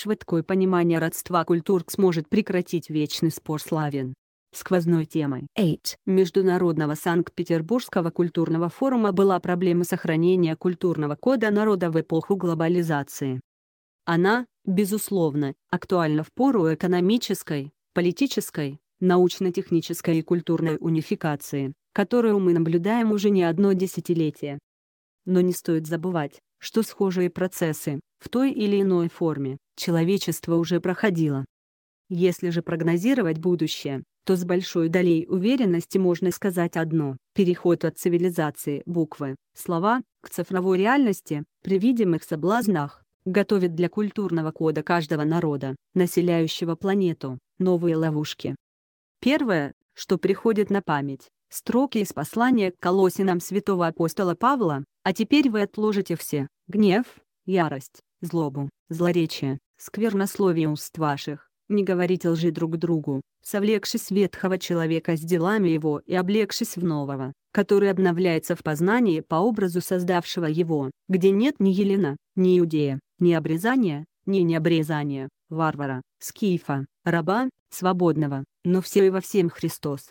швидкої понимание родства культур сможет прекратить вечный спор славян. Сквозной темой 8 Международного Санкт-Петербургского культурного форума была проблема сохранения культурного кода народа в эпоху глобализации. Она, безусловно, актуальна в пору экономической, политической, научно-технической и культурной унификации, которую мы наблюдаем уже не одно десятилетие. Но не стоит забывать, что схожие процессы, в той или иной форме, человечество уже проходило. Если же прогнозировать будущее, то с большой долей уверенности можно сказать одно – переход от цивилизации буквы, слова, к цифровой реальности, при видимых соблазнах, готовит для культурного кода каждого народа, населяющего планету, новые ловушки. Первое, что приходит на память, Строки из послания к Колосинам святого апостола Павла, «А теперь вы отложите все, гнев, ярость, злобу, злоречие, сквернословие уст ваших, не говорите лжи друг другу, совлекшись ветхого человека с делами его и облегшись в нового, который обновляется в познании по образу создавшего его, где нет ни Елена, ни Иудея, ни обрезания, ни необрезания, варвара, скифа, раба, свободного, но все и во всем Христос.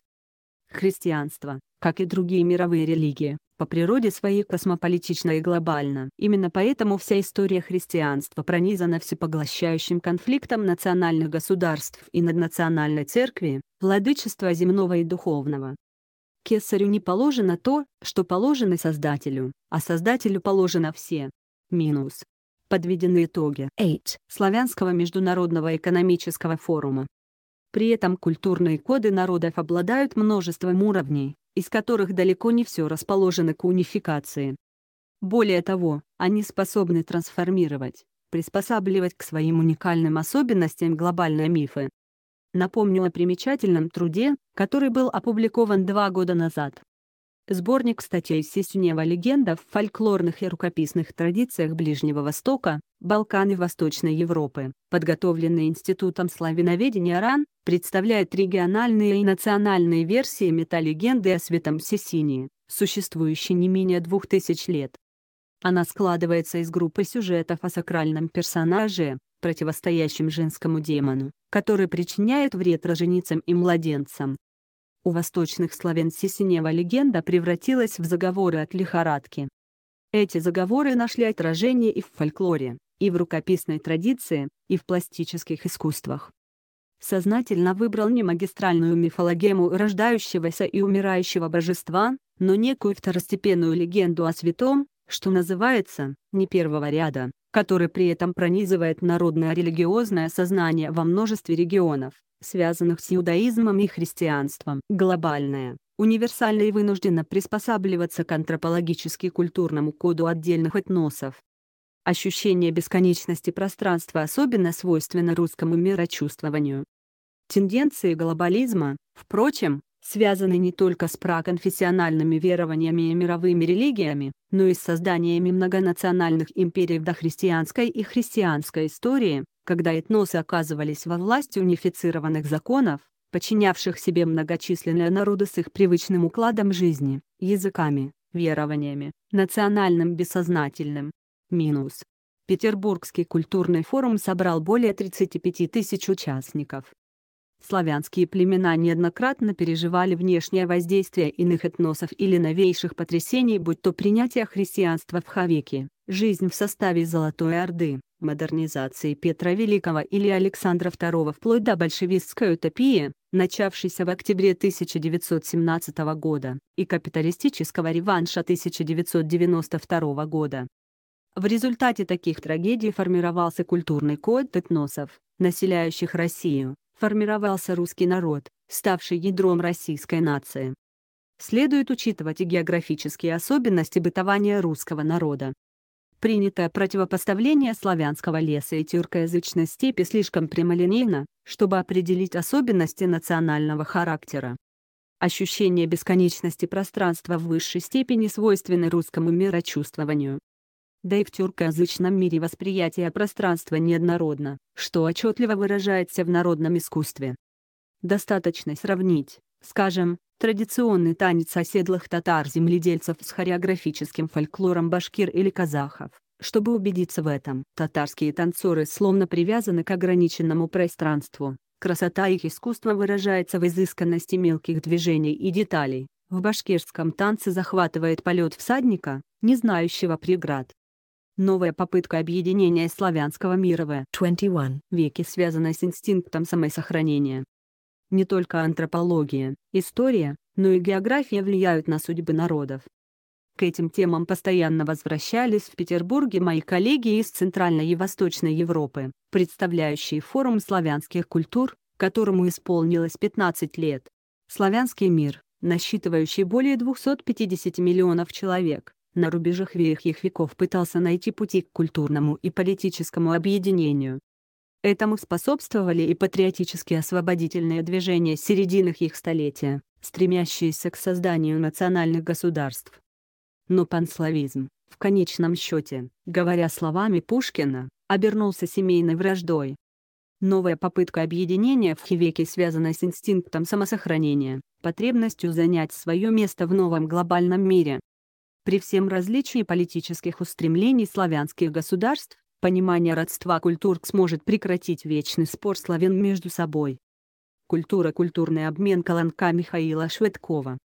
Христианство, как и другие мировые религии, по природе своей космополитично и глобально. Именно поэтому вся история христианства пронизана всепоглощающим конфликтом национальных государств и наднациональной церкви, владычества земного и духовного. Кесарю не положено то, что положено Создателю, а Создателю положено все. Минус. Подведены итоги 8 Славянского международного экономического форума. При этом культурные коды народов обладают множеством уровней, из которых далеко не все расположено к унификации. Более того, они способны трансформировать, приспосабливать к своим уникальным особенностям глобальные мифы. Напомню о примечательном труде, который был опубликован два года назад. Сборник статей Сисюнева «Легенда в фольклорных и рукописных традициях Ближнего Востока» Балканы Восточной Европы, подготовленный Институтом славяноведения РАН, представляет региональные и национальные версии металлегенды о Святом Всесинии, существующей не менее двух тысяч лет. Она складывается из группы сюжетов о сакральном персонаже, противостоящем женскому демону, который причиняет вред роженицам и младенцам. У восточных славян Сесинева легенда превратилась в заговоры от лихорадки. Эти заговоры нашли отражение и в фольклоре, и в рукописной традиции, и в пластических искусствах. Сознательно выбрал не магистральную мифологему рождающегося и умирающего божества, но некую второстепенную легенду о святом, что называется, не первого ряда, который при этом пронизывает народное религиозное сознание во множестве регионов, связанных с иудаизмом и христианством. Глобальное, универсальное и вынуждено приспосабливаться к антропологически культурному коду отдельных этносов, Ощущение бесконечности пространства особенно свойственно русскому мирочувствованию. Тенденции глобализма, впрочем, связаны не только с проконфессиональными верованиями и мировыми религиями, но и с созданиями многонациональных империй в дохристианской и христианской истории, когда этносы оказывались во власти унифицированных законов, подчинявших себе многочисленные народы с их привычным укладом жизни, языками, верованиями, национальным бессознательным, Минус. Петербургский культурный форум собрал более 35 тысяч участников. Славянские племена неоднократно переживали внешнее воздействие иных этносов или новейших потрясений, будь то принятие христианства в Хавеке, жизнь в составе Золотой Орды, модернизации Петра Великого или Александра II вплоть до большевистской утопии, начавшейся в октябре 1917 года, и капиталистического реванша 1992 года. В результате таких трагедий формировался культурный код этносов, населяющих Россию, формировался русский народ, ставший ядром российской нации. Следует учитывать и географические особенности бытования русского народа. Принятое противопоставление славянского леса и тюркоязычной степи слишком прямолинейно, чтобы определить особенности национального характера. Ощущение бесконечности пространства в высшей степени свойственно русскому мирочувствованию да и в тюркоязычном мире восприятие пространства неоднородно, что отчетливо выражается в народном искусстве. Достаточно сравнить, скажем, традиционный танец оседлых татар-земледельцев с хореографическим фольклором башкир или казахов, чтобы убедиться в этом. Татарские танцоры словно привязаны к ограниченному пространству. Красота их искусства выражается в изысканности мелких движений и деталей. В башкирском танце захватывает полет всадника, не знающего преград. Новая попытка объединения славянского мира в 21 веке связана с инстинктом самосохранения. Не только антропология, история, но и география влияют на судьбы народов. К этим темам постоянно возвращались в Петербурге мои коллеги из Центральной и Восточной Европы, представляющие форум славянских культур, которому исполнилось 15 лет. Славянский мир, насчитывающий более 250 миллионов человек, на рубежах веяхих веков пытался найти пути к культурному и политическому объединению. Этому способствовали и патриотические освободительные движения середины их столетия, стремящиеся к созданию национальных государств. Но панславизм, в конечном счете, говоря словами Пушкина, обернулся семейной враждой. Новая попытка объединения в Хивеке связана с инстинктом самосохранения, потребностью занять свое место в новом глобальном мире. При всем различии политических устремлений славянских государств, понимание родства культур сможет прекратить вечный спор славян между собой. Культура Культурный обмен Колонка Михаила Шведкова